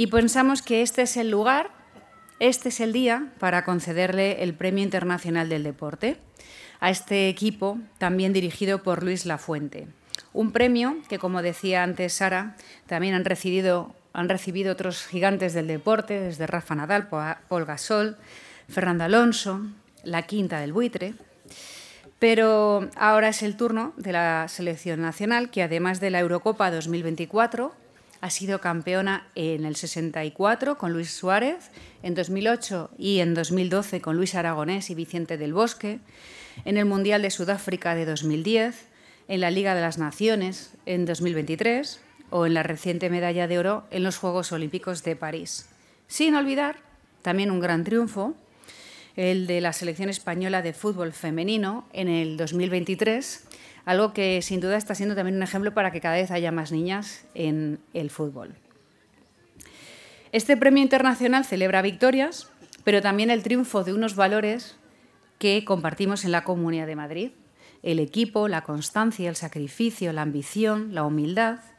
y pensamos que este es el lugar, este es el día para concederle el Premio Internacional del Deporte a este equipo, también dirigido por Luis Lafuente. Un premio que, como decía antes Sara, también han recibido, otros gigantes del deporte, desde Rafa Nadal, Paul Gasol, Fernando Alonso, La Quinta del Buitre. Pero ahora es el turno de la selección nacional, que además de la Eurocopa 2024, ha sido campeona en el 64 con Luis Suárez, en 2008 y en 2012 con Luis Aragonés y Vicente del Bosque, en el Mundial de Sudáfrica de 2010, en la Liga de las Naciones en 2023 o en la reciente medalla de oro en los Juegos Olímpicos de París. Sin olvidar también un gran triunfo, el de la selección española de fútbol femenino en el 2023 algo que sin duda está siendo también un ejemplo para que cada vez haya más niñas en el fútbol. Este premio internacional celebra victorias, pero también el triunfo de unos valores que compartimos en la Comunidad de Madrid, el equipo, la constancia, el sacrificio, la ambición, la humildad,